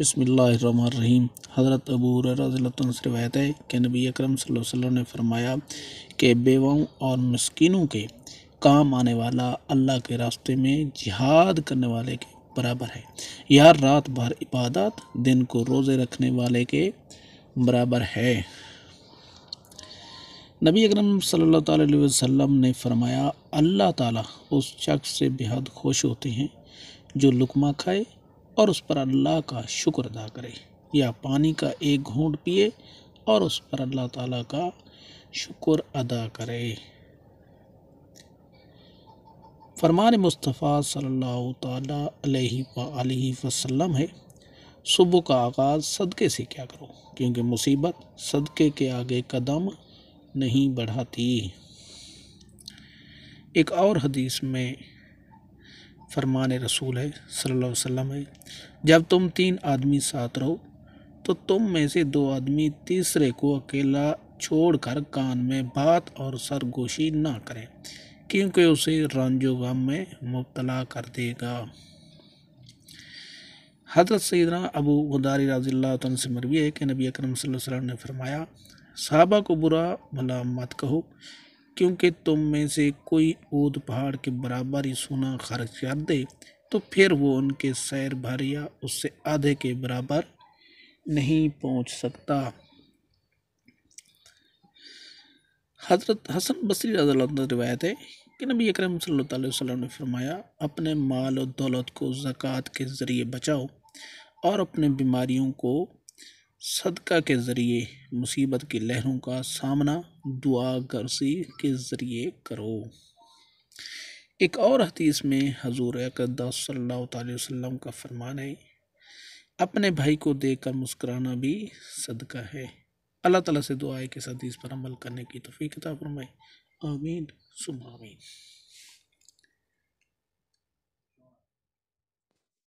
बसमीम हज़रत अबू रज़ी से रवायत है कि नबी अक्रम सल्लम ने फरमाया कि बेवाओं और मस्किनों के काम आने वाला अल्लाह के रास्ते में जिहाद करने वाले के बराबर है या रात भर इबादत दिन को रोज़े रखने वाले के बराबर है नबी अकरम सल्लल्लाहु ने फरमाया अल्लाह ताला उस शख्स से बेहद खुश होते हैं जो लुकमा खाए और उस पर अल्लाह का शुक्र अदा करे या पानी का एक घूंट पिए और उस पर अल्लाह ताला का शुक्र अदा करे फरमान मुस्तफ़ा सल्लल्लाहु अलैहि वसल्लम है सुबह का आगाज़ सदक़े से क्या करो क्योंकि मुसीबत सदक़े के आगे कदम नहीं बढ़ाती एक और हदीस में फरमान रसूल है सल्लल्लाहु अलैहि वसल्लम है जब तुम तीन आदमी साथ रहो तो तुम में से दो आदमी तीसरे को अकेला छोड़कर कान में बात और सरगोशी ना करें क्योंकि उसे रंजो गम में मुबतला कर देगा हजरत सैदना अबू गुदारी राजी से मरवी है कि नबी अकरम सल्लल्लाहु अलैहि वसल्लम ने फरमाया साहबा को बुरा भला मत कहो क्योंकि तुम में से कोई ऊद पहाड़ के बराबर ही सोना खर्च कर दे तो फिर वो उनके सैर भर या उससे आधे के बराबर नहीं पहुंच सकता हजरत हसन बसरी रवायत है कि नबी अकरम सल्लल्लाहु अलैहि वसल्लम ने फरमाया अपने माल और दौलत को ज़क़़त के ज़रिए बचाओ और अपने बीमारियों को सदका के ज़रिए मुसीबत की लहरों का सामना दुआ गर्जी के ज़रिए करो एक और हदीस में हजूर अकदस वसल्लम का फरमान है अपने भाई को देख कर मुस्कराना भी सदका है अल्लाह ताला से दुआ है कि इस हदीस पर अमल करने की तोफ़ी किताब फरमाए आमीन सुबह आमीन